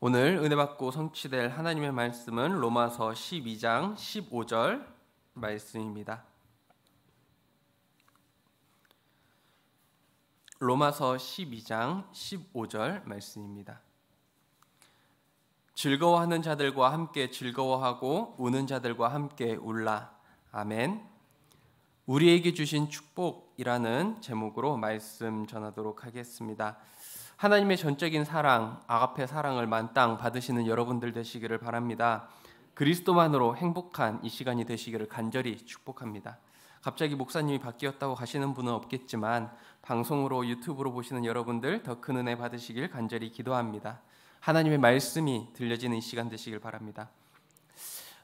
오늘 은혜 받고 성취될 하나님의 말씀은 로마서 12장 15절 말씀입니다. 로마서 12장 15절 말씀입니다. 즐거워하는 자들과 함께 즐거워하고 우는 자들과 함께 울라. 아멘. 우리에게 주신 축복이라는 제목으로 말씀 전하도록 하겠습니다. 하나님의 전적인 사랑, 아, 아가페 사랑을 만땅 받으시는 여러분들 되시기를 바랍니다. 그리스도만으로 행복한 이 시간이 되시기를 간절히 축복합니다. 갑자기 목사님이 바뀌었다고 하시는 분은 없겠지만 방송으로 유튜브로 보시는 여러분들 더 큰 은혜 받으시길 간절히 기도합니다. 하나님의 말씀이 들려지는 이 시간 되시길 바랍니다.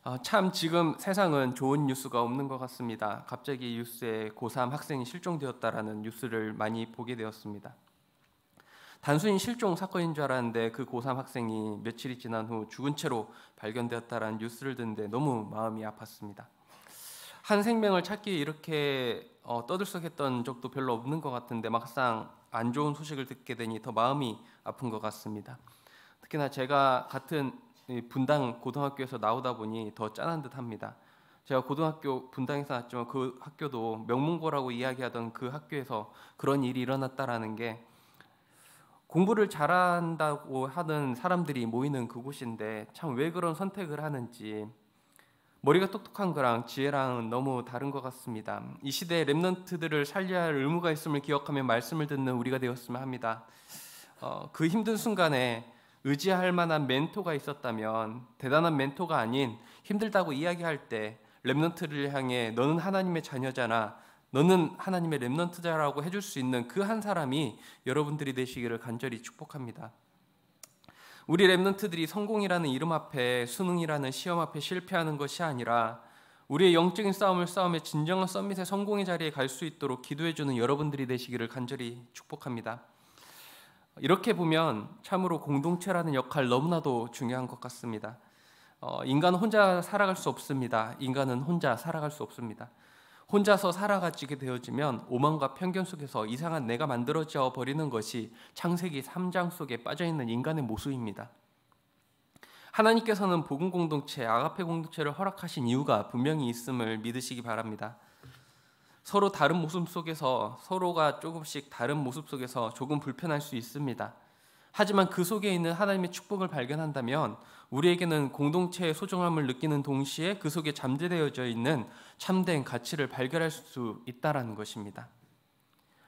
어, 참 지금 세상은 좋은 뉴스가 없는 것 같습니다. 갑자기 뉴스에 고3 학생이 실종되었다라는 뉴스를 많이 보게 되었습니다. 단순히 실종 사건인 줄 알았는데 그 고3 학생이 며칠이 지난 후 죽은 채로 발견되었다라는 뉴스를 듣는데 너무 마음이 아팠습니다. 한 생명을 찾기 이렇게 어, 떠들썩했던 적도 별로 없는 것 같은데 막상 안 좋은 소식을 듣게 되니 더 마음이 아픈 것 같습니다. 특히나 제가 같은 분당 고등학교에서 나오다 보니 더 짠한 듯합니다. 제가 고등학교 분당에서 왔지만그 학교도 명문고라고 이야기하던 그 학교에서 그런 일이 일어났다라는 게 공부를 잘한다고 하는 사람들이 모이는 그곳인데 참 왜 그런 선택을 하는지 머리가 똑똑한 거랑 지혜랑 은 너무 다른 것 같습니다. 이 시대의 랩넌트들을 살려야 할 의무가 있음을 기억하며 말씀을 듣는 우리가 되었으면 합니다. 어, 그 힘든 순간에 의지할 만한 멘토가 있었다면 대단한 멘토가 아닌 힘들다고 이야기할 때 랩넌트를 향해 너는 하나님의 자녀잖아 너는 하나님의 렘넌트자라고 해줄 수 있는 그 한 사람이 여러분들이 되시기를 간절히 축복합니다. 우리 렘넌트들이 성공이라는 이름 앞에 수능이라는 시험 앞에 실패하는 것이 아니라 우리의 영적인 싸움을 싸움에 진정한 썸밋의 성공의 자리에 갈 수 있도록 기도해주는 여러분들이 되시기를 간절히 축복합니다. 이렇게 보면 참으로 공동체라는 역할 너무나도 중요한 것 같습니다. 어, 인간은 혼자 살아갈 수 없습니다. 인간은 혼자 살아갈 수 없습니다. 혼자서 살아가지게 되어지면 오만과 편견 속에서 이상한 내가 만들어져 버리는 것이 창세기 3장 속에 빠져 있는 인간의 모습입니다. 하나님께서는 복음 공동체, 아가페 공동체를 허락하신 이유가 분명히 있음을 믿으시기 바랍니다. 서로 다른 모습 속에서 서로가 조금씩 다른 모습 속에서 조금 불편할 수 있습니다. 하지만 그 속에 있는 하나님의 축복을 발견한다면 우리에게는 공동체의 소중함을 느끼는 동시에 그 속에 잠재되어져 있는 참된 가치를 발견할 수 있다라는 것입니다.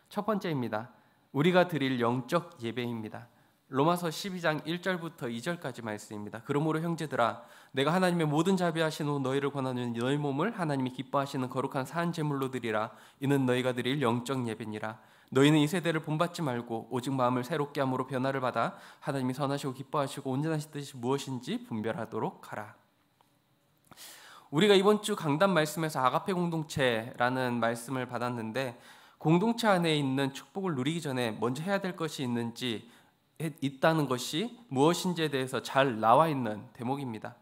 첫 번째입니다. 우리가 드릴 영적 예배입니다. 로마서 12장 1절부터 2절까지 말씀입니다. 그러므로 형제들아 내가 하나님의 모든 자비하신 후 너희를 권하는 너희 몸을 하나님이 기뻐하시는 거룩한 산 제물로 드리라 이는 너희가 드릴 영적 예배니라 너희는 이 세대를 본받지 말고 오직 마음을 새롭게 함으로 변화를 받아 하나님이 선하시고 기뻐하시고 온전하신 뜻이 무엇인지 분별하도록 하라. 우리가 이번 주 강단 말씀에서 아가페 공동체라는 말씀을 받았는데 공동체 안에 있는 축복을 누리기 전에 먼저 해야 될 것이 있는지 있다는 것이 무엇인지에 대해서 잘 나와 있는 대목입니다.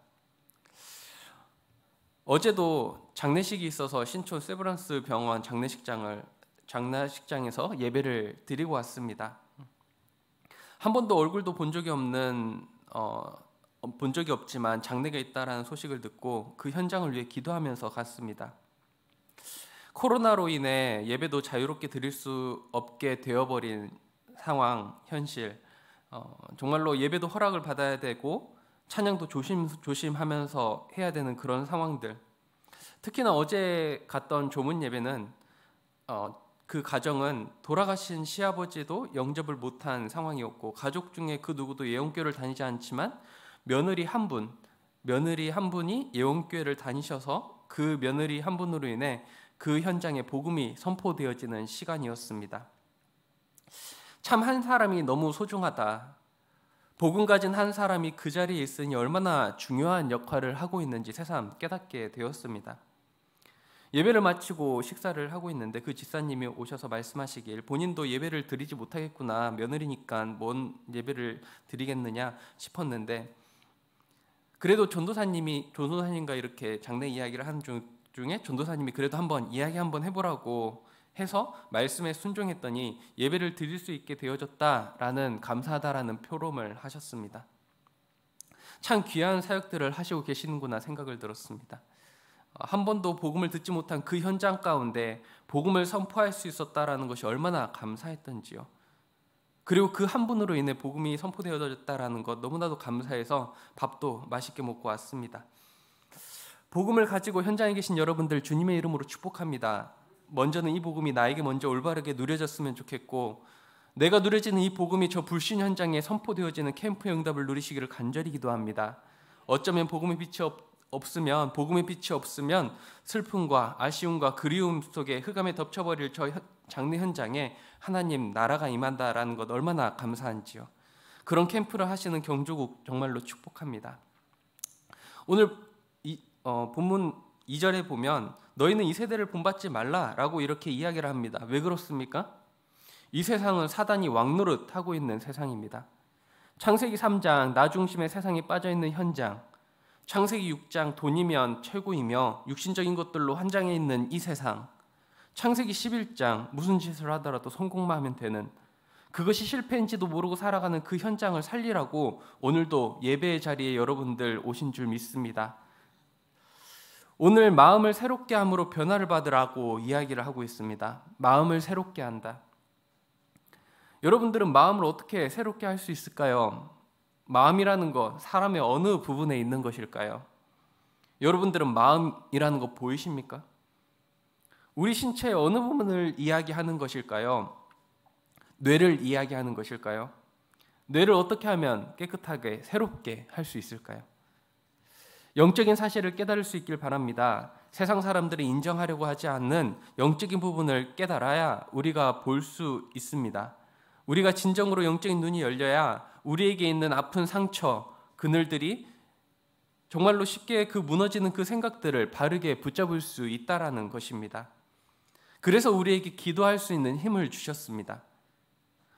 어제도 장례식이 있어서 신촌 세브란스 병원 장례식장을 장례식장에서 예배를 드리고 왔습니다. 한 번도 얼굴도 본 적이 없는 어, 본 적이 없지만 장례가 있다라는 소식을 듣고 그 현장을 위해 기도하면서 갔습니다. 코로나로 인해 예배도 자유롭게 드릴 수 없게 되어버린 상황 현실 어, 정말로 예배도 허락을 받아야 되고 찬양도 조심 조심하면서 해야 되는 그런 상황들 특히나 어제 갔던 조문 예배는 어, 그 가정은 돌아가신 시아버지도 영접을 못한 상황이었고 가족 중에 그 누구도 예언교를 다니지 않지만 며느리 한 분, 며느리 한 분이 예언교회를 다니셔서 그 며느리 한 분으로 인해 그 현장에 복음이 선포되어지는 시간이었습니다. 참 한 사람이 너무 소중하다. 복음 가진 한 사람이 그 자리에 있으니 얼마나 중요한 역할을 하고 있는지 새삼 깨닫게 되었습니다. 예배를 마치고 식사를 하고 있는데 그 집사님이 오셔서 말씀하시길 본인도 예배를 드리지 못하겠구나 며느리니까 뭔 예배를 드리겠느냐 싶었는데 그래도 전도사님이 전도사님과 이렇게 장례 이야기를 하는 중에 전도사님이 그래도 한번 이야기 한번 해보라고 해서 말씀에 순종했더니 예배를 드릴 수 있게 되어졌다라는 감사하다라는 표롬을 하셨습니다. 참 귀한 사역들을 하시고 계시는구나 생각을 들었습니다. 한 번도 복음을 듣지 못한 그 현장 가운데 복음을 선포할 수 있었다라는 것이 얼마나 감사했던지요. 그리고 그 한 분으로 인해 복음이 선포되어졌다라는 것 너무나도 감사해서 밥도 맛있게 먹고 왔습니다. 복음을 가지고 현장에 계신 여러분들 주님의 이름으로 축복합니다. 먼저는 이 복음이 나에게 먼저 올바르게 누려졌으면 좋겠고 내가 누려지는 이 복음이 저 불신 현장에 선포되어지는 캠프의 응답을 누리시기를 간절히 기도합니다. 어쩌면 복음의 빛이 없 없으면 복음의 빛이 없으면 슬픔과 아쉬움과 그리움 속에 흑암에 덮쳐버릴 저 장례 현장에 하나님 나라가 임한다라는 것 얼마나 감사한지요. 그런 캠프를 하시는 경조국 정말로 축복합니다. 오늘 이, 어, 본문 2절에 보면 너희는 이 세대를 본받지 말라라고 이렇게 이야기를 합니다. 왜 그렇습니까? 이 세상은 사단이 왕노릇 하고 있는 세상입니다. 창세기 3장 나 중심의 세상에 빠져 있는 현장 창세기 6장 돈이면 최고이며 육신적인 것들로 환장해 있는 이 세상, 창세기 11장 무슨 짓을 하더라도 성공만 하면 되는 그것이 실패인지도 모르고 살아가는 그 현장을 살리라고 오늘도 예배의 자리에 여러분들 오신 줄 믿습니다. 오늘 마음을 새롭게 함으로 변화를 받으라고 이야기를 하고 있습니다. 마음을 새롭게 한다. 여러분들은 마음을 어떻게 새롭게 할 수 있을까요? 마음이라는 것, 사람의 어느 부분에 있는 것일까요? 여러분들은 마음이라는 거 보이십니까? 우리 신체의 어느 부분을 이야기하는 것일까요? 뇌를 이야기하는 것일까요? 뇌를 어떻게 하면 깨끗하게, 새롭게 할 수 있을까요? 영적인 사실을 깨달을 수 있길 바랍니다. 세상 사람들이 인정하려고 하지 않는 영적인 부분을 깨달아야 우리가 볼 수 있습니다. 우리가 진정으로 영적인 눈이 열려야 우리에게 있는 아픈 상처, 그늘들이 정말로 쉽게 그 무너지는 그 생각들을 바르게 붙잡을 수 있다라는 것입니다. 그래서 우리에게 기도할 수 있는 힘을 주셨습니다.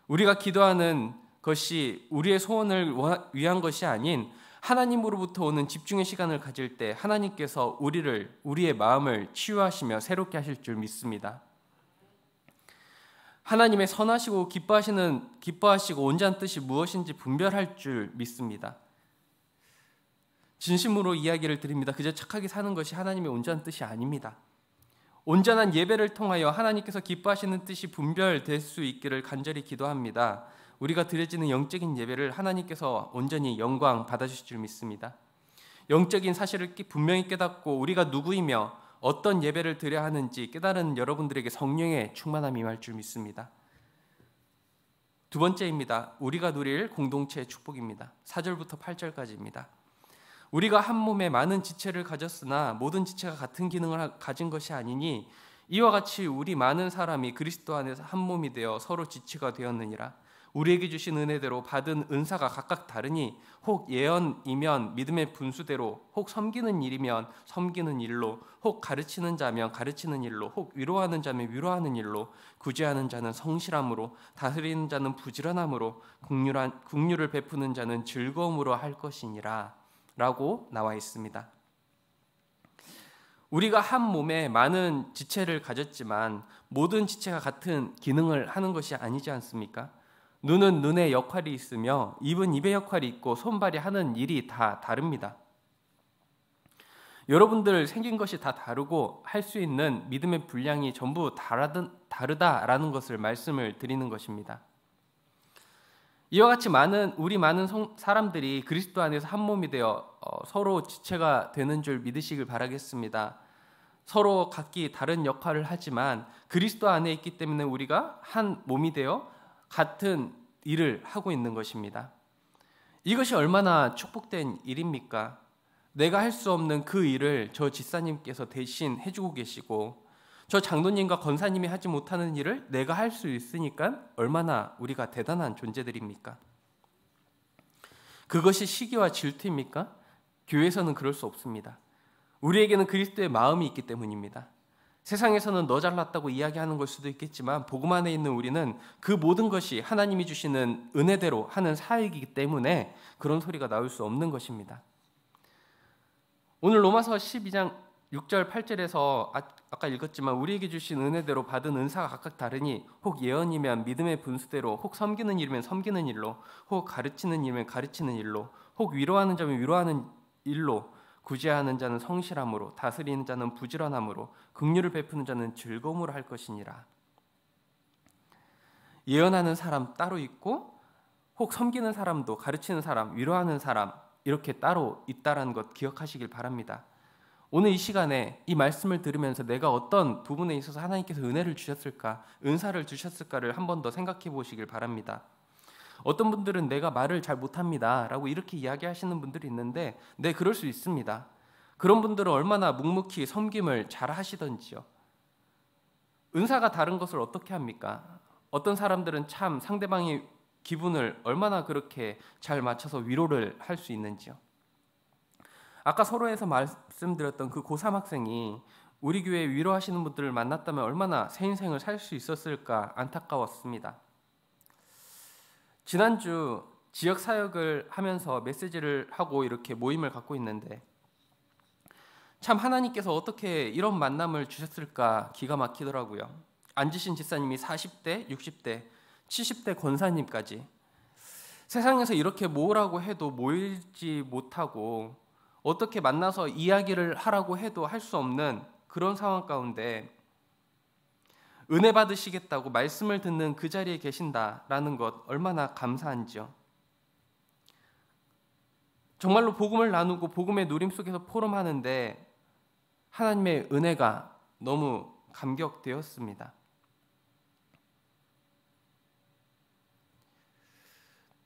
우리가 기도하는 것이 우리의 소원을 위한 것이 아닌 하나님으로부터 오는 집중의 시간을 가질 때 하나님께서 우리를 우리의 마음을 치유하시며 새롭게 하실 줄 믿습니다. 하나님의 선하시고 기뻐하시는 기뻐하시고 온전한 뜻이 무엇인지 분별할 줄 믿습니다. 진심으로 이야기를 드립니다. 그저 착하게 사는 것이 하나님의 온전한 뜻이 아닙니다. 온전한 예배를 통하여 하나님께서 기뻐하시는 뜻이 분별될 수 있기를 간절히 기도합니다. 우리가 드려지는 영적인 예배를 하나님께서 온전히 영광 받아주실 줄 믿습니다. 영적인 사실을 분명히 깨닫고 우리가 누구이며 어떤 예배를 드려야 하는지 깨달은 여러분들에게 성령의 충만함이 임할 줄 믿습니다. 두 번째입니다. 우리가 누릴 공동체의 축복입니다. 4절부터 8절까지입니다. 우리가 한 몸에 많은 지체를 가졌으나 모든 지체가 같은 기능을 가진 것이 아니니 이와 같이 우리 많은 사람이 그리스도 안에서 한 몸이 되어 서로 지체가 되었느니라. 우리에게 주신 은혜대로 받은 은사가 각각 다르니 혹 예언이면 믿음의 분수대로 혹 섬기는 일이면 섬기는 일로 혹 가르치는 자면 가르치는 일로 혹 위로하는 자면 위로하는 일로 구제하는 자는 성실함으로 다스리는 자는 부지런함으로 국률한, 국률을 베푸는 자는 즐거움으로 할 것이니라 라고 나와 있습니다. 우리가 한 몸에 많은 지체를 가졌지만 모든 지체가 같은 기능을 하는 것이 아니지 않습니까? 눈은 눈의 역할이 있으며 입은 입의 역할이 있고 손발이 하는 일이 다 다릅니다. 여러분들 생긴 것이 다 다르고 할 수 있는 믿음의 분량이 전부 다르다라는 것을 말씀을 드리는 것입니다. 이와 같이 많은 우리 많은 사람들이 그리스도 안에서 한 몸이 되어 어, 서로 지체가 되는 줄 믿으시길 바라겠습니다. 서로 각기 다른 역할을 하지만 그리스도 안에 있기 때문에 우리가 한 몸이 되어 같은 일을 하고 있는 것입니다. 이것이 얼마나 축복된 일입니까? 내가 할 수 없는 그 일을 저 집사님께서 대신 해주고 계시고 저 장로님과 권사님이 하지 못하는 일을 내가 할 수 있으니까 얼마나 우리가 대단한 존재들입니까? 그것이 시기와 질투입니까? 교회에서는 그럴 수 없습니다. 우리에게는 그리스도의 마음이 있기 때문입니다. 세상에서는 너 잘났다고 이야기하는 걸 수도 있겠지만 복음 안에 있는 우리는 그 모든 것이 하나님이 주시는 은혜대로 하는 사역이기 때문에 그런 소리가 나올 수 없는 것입니다. 오늘 로마서 12장 6절 8절에서 아, 까 읽었지만 우리에게 주신 은혜대로 받은 은사가 각각 다르니 혹 예언이면 믿음의 분수대로 혹 섬기는 일이면 섬기는 일로 혹 가르치는 일이면 가르치는 일로 혹 위로하는 점이 위로하는 일로 구제하는 자는 성실함으로 다스리는 자는 부지런함으로 긍휼을 베푸는 자는 즐거움으로 할 것이니라. 예언하는 사람 따로 있고 혹 섬기는 사람도 가르치는 사람, 위로하는 사람 이렇게 따로 있다라는 것 기억하시길 바랍니다. 오늘 이 시간에 이 말씀을 들으면서 내가 어떤 부분에 있어서 하나님께서 은혜를 주셨을까, 은사를 주셨을까를 한 번 더 생각해 보시길 바랍니다. 어떤 분들은 내가 말을 잘 못합니다라고 이렇게 이야기하시는 분들이 있는데 네 그럴 수 있습니다. 그런 분들은 얼마나 묵묵히 섬김을 잘 하시던지요. 은사가 다른 것을 어떻게 합니까? 어떤 사람들은 참 상대방의 기분을 얼마나 그렇게 잘 맞춰서 위로를 할 수 있는지요. 아까 서로에서 말씀드렸던 그 고3 학생이 우리 교회 위로하시는 분들을 만났다면 얼마나 새 인생을 살 수 있었을까 안타까웠습니다. 지난주 지역 사역을 하면서 메시지를 하고 이렇게 모임을 갖고 있는데 참 하나님께서 어떻게 이런 만남을 주셨을까 기가 막히더라고요. 앉으신 집사님이 40대, 60대, 70대 권사님까지 세상에서 이렇게 모으라고 해도 모일지 못하고 어떻게 만나서 이야기를 하라고 해도 할 수 없는 그런 상황 가운데 은혜 받으시겠다고 말씀을 듣는 그 자리에 계신다라는 것 얼마나 감사한지요. 정말로 복음을 나누고 복음의 누림 속에서 포럼하는데 하나님의 은혜가 너무 감격되었습니다.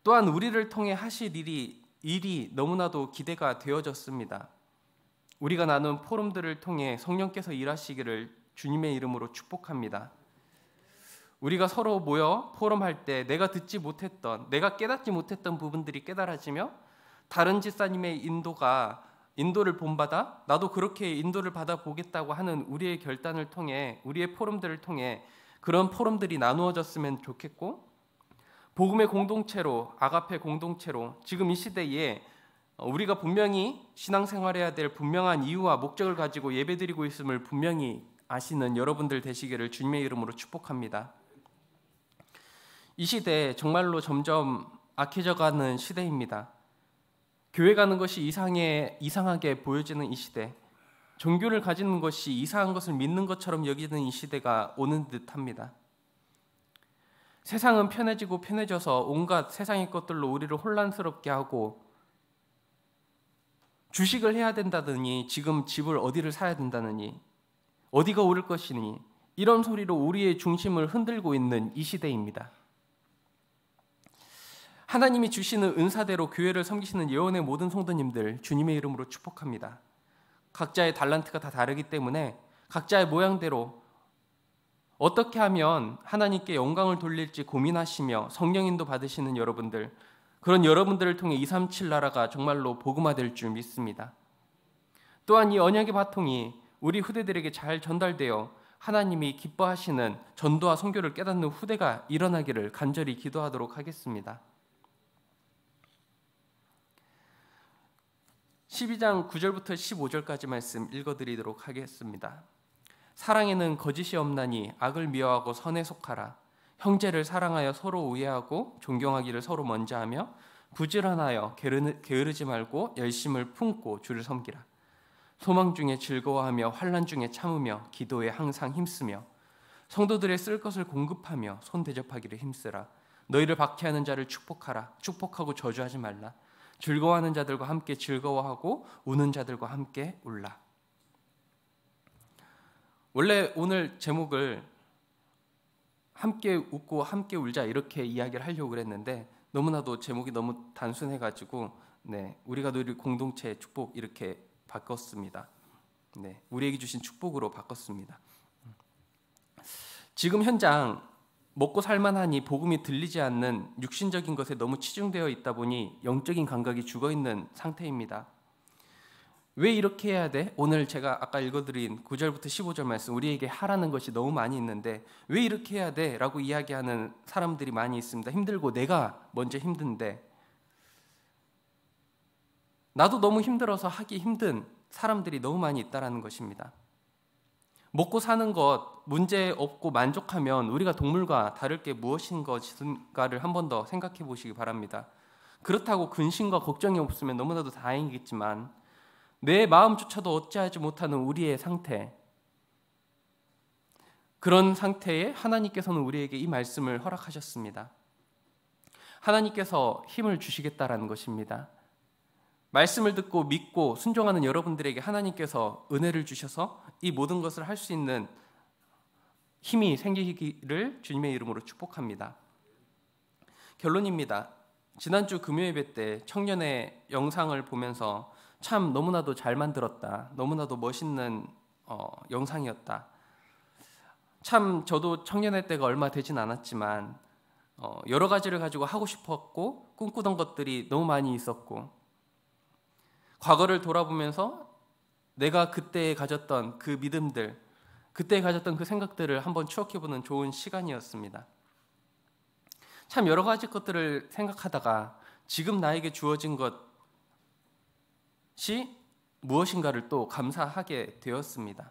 또한 우리를 통해 하실 일이 일이 너무나도 기대가 되어졌습니다. 우리가 나눈 포럼들을 통해 성령께서 일하시기를 주님의 이름으로 축복합니다. 우리가 서로 모여 포럼할 때 내가 듣지 못했던, 내가 깨닫지 못했던 부분들이 깨달아지며 다른 집사님의 인도가 인도를 본받아 나도 그렇게 인도를 받아 보겠다고 하는 우리의 결단을 통해 우리의 포럼들을 통해 그런 포럼들이 나누어졌으면 좋겠고 복음의 공동체로 아가페 공동체로 지금 이 시대에 우리가 분명히 신앙생활해야 될 분명한 이유와 목적을 가지고 예배드리고 있음을 분명히 아시는 여러분들 되시기를 주님의 이름으로 축복합니다. 이 시대 정말로 점점 악해져 가는 시대입니다. 교회 가는 것이 이상해 이상하게 보여지는 이 시대. 종교를 가지는 것이 이상한 것을 믿는 것처럼 여기는 이 시대가 오는 듯합니다. 세상은 편해지고 편해져서 온갖 세상의 것들로 우리를 혼란스럽게 하고 주식을 해야 된다더니 지금 집을 어디를 사야 된다느니 어디가 오를 것이니 이런 소리로 우리의 중심을 흔들고 있는 이 시대입니다. 하나님이 주시는 은사대로 교회를 섬기시는 예언의 모든 성도님들 주님의 이름으로 축복합니다. 각자의 달란트가 다 다르기 때문에 각자의 모양대로 어떻게 하면 하나님께 영광을 돌릴지 고민하시며 성령인도 받으시는 여러분들 그런 여러분들을 통해 237 나라가 정말로 복음화될 줄 믿습니다. 또한 이 언약의 바통이 우리 후대들에게 잘 전달되어 하나님이 기뻐하시는 전도와 선교를 깨닫는 후대가 일어나기를 간절히 기도하도록 하겠습니다. 12장 9절부터 15절까지 말씀 읽어드리도록 하겠습니다. 사랑에는 거짓이 없나니 악을 미워하고 선에 속하라. 형제를 사랑하여 서로 우애하고 존경하기를 서로 먼저 하며 부지런하여 게으르지 말고 열심을 품고 주를 섬기라. 소망 중에 즐거워하며 환란 중에 참으며 기도에 항상 힘쓰며 성도들의 쓸 것을 공급하며 손 대접하기를 힘쓰라 너희를 박해하는 자를 축복하라 축복하고 저주하지 말라 즐거워하는 자들과 함께 즐거워하고 우는 자들과 함께 울라 원래 오늘 제목을 함께 웃고 함께 울자 이렇게 이야기를 하려고 그랬는데 너무나도 제목이 너무 단순해 가지고 네, 우리가 누릴 공동체의 축복 이렇게 바꿨습니다. 네, 우리에게 주신 축복으로 바꿨습니다. 지금 현장 먹고 살만하니 복음이 들리지 않는 육신적인 것에 너무 치중되어 있다 보니 영적인 감각이 죽어 있는 상태입니다. 왜 이렇게 해야 돼? 오늘 제가 아까 읽어드린 9절부터 15절 말씀 우리에게 하라는 것이 너무 많이 있는데 왜 이렇게 해야 돼? 라고 이야기하는 사람들이 많이 있습니다. 힘들고 내가 먼저 힘든데 나도 너무 힘들어서 하기 힘든 사람들이 너무 많이 있다라는 것입니다. 먹고 사는 것 문제 없고 만족하면 우리가 동물과 다를 게 무엇인 것인가를 한 번 더 생각해 보시기 바랍니다. 그렇다고 근심과 걱정이 없으면 너무나도 다행이겠지만 내 마음조차도 어찌하지 못하는 우리의 상태 그런 상태에 하나님께서는 우리에게 이 말씀을 허락하셨습니다. 하나님께서 힘을 주시겠다라는 것입니다. 말씀을 듣고 믿고 순종하는 여러분들에게 하나님께서 은혜를 주셔서 이 모든 것을 할 수 있는 힘이 생기기를 주님의 이름으로 축복합니다. 결론입니다. 지난주 금요 예때 청년의 영상을 보면서 참 너무나도 잘 만들었다. 너무나도 멋있는 어, 영상이었다. 참 저도 청년의 때가 얼마 되진 않았지만 어, 여러 가지를 가지고 하고 싶었고 꿈꾸던 것들이 너무 많이 있었고 과거를 돌아보면서 내가 그때 가졌던 그 믿음들, 그때 가졌던 그 생각들을 한번 추억해보는 좋은 시간이었습니다. 참 여러 가지 것들을 생각하다가 지금 나에게 주어진 것이 무엇인가를 또 감사하게 되었습니다.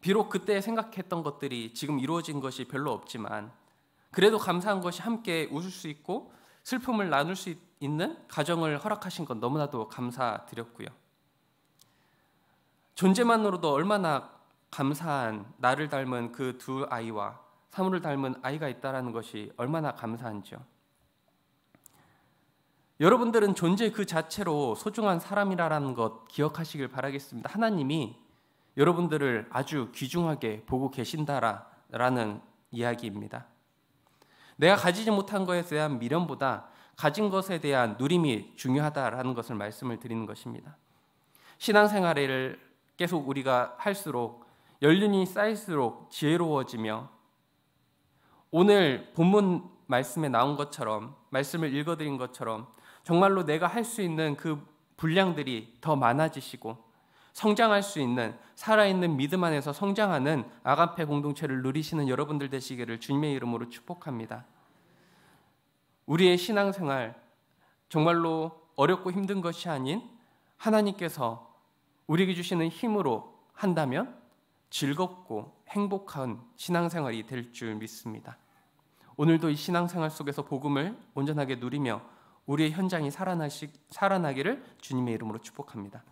비록 그때 생각했던 것들이 지금 이루어진 것이 별로 없지만 그래도 감사한 것이 함께 웃을 수 있고 슬픔을 나눌 수 있고 있는 가정을 허락하신 건 너무나도 감사드렸고요. 존재만으로도 얼마나 감사한 나를 닮은 그 두 아이와 사물을 닮은 아이가 있다라는 것이 얼마나 감사한지요. 여러분들은 존재 그 자체로 소중한 사람이라는 것 기억하시길 바라겠습니다. 하나님이 여러분들을 아주 귀중하게 보고 계신다라는 이야기입니다. 내가 가지지 못한 것에 대한 미련보다 가진 것에 대한 누림이 중요하다라는 것을 말씀을 드리는 것입니다. 신앙생활을 계속 우리가 할수록 연륜이 쌓일수록 지혜로워지며 오늘 본문 말씀에 나온 것처럼 말씀을 읽어드린 것처럼 정말로 내가 할 수 있는 그 분량들이 더 많아지시고 성장할 수 있는 살아있는 믿음 안에서 성장하는 아가페 공동체를 누리시는 여러분들 되시기를 주님의 이름으로 축복합니다. 우리의 신앙생활 정말로 어렵고 힘든 것이 아닌 하나님께서 우리에게 주시는 힘으로 한다면 즐겁고 행복한 신앙생활이 될 줄 믿습니다. 오늘도 이 신앙생활 속에서 복음을 온전하게 누리며 우리의 현장이 살아나시, 살아나기를 주님의 이름으로 축복합니다.